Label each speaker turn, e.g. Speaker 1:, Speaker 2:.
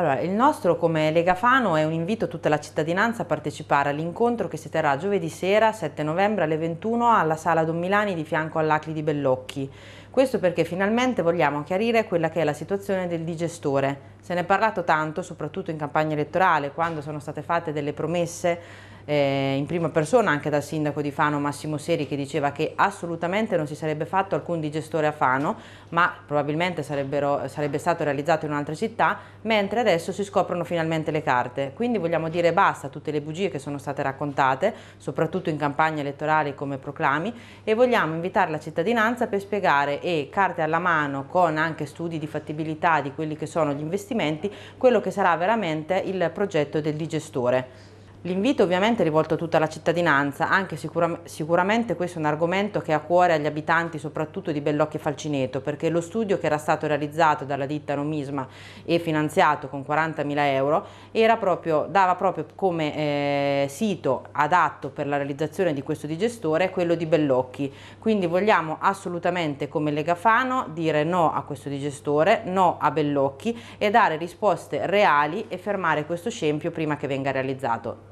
Speaker 1: Allora, il nostro come Lega Fano è un invito a tutta la cittadinanza a partecipare all'incontro che si terrà giovedì sera 7 novembre alle 21 alla Sala Don Milani di fianco all'Acli di Bellocchi. Questo perché finalmente vogliamo chiarire quella che è la situazione del digestore. Se ne è parlato tanto, soprattutto in campagna elettorale, quando sono state fatte delle promesse eh, in prima persona anche dal sindaco di Fano Massimo Seri che diceva che assolutamente non si sarebbe fatto alcun digestore a Fano ma probabilmente sarebbe stato realizzato in un'altra città mentre adesso si scoprono finalmente le carte quindi vogliamo dire basta a tutte le bugie che sono state raccontate soprattutto in campagne elettorali come proclami e vogliamo invitare la cittadinanza per spiegare e carte alla mano con anche studi di fattibilità di quelli che sono gli investimenti quello che sarà veramente il progetto del digestore. L'invito ovviamente è rivolto a tutta la cittadinanza, anche sicura, sicuramente questo è un argomento che ha a cuore agli abitanti soprattutto di Bellocchio e Falcineto, perché lo studio che era stato realizzato dalla ditta Nomisma e finanziato con 40.000 euro proprio, dava proprio come eh, sito adatto per la realizzazione di questo digestore quello di Bellocchi. Quindi vogliamo assolutamente come Legafano dire no a questo digestore, no a Bellocchi e dare risposte reali e fermare questo scempio prima che venga realizzato.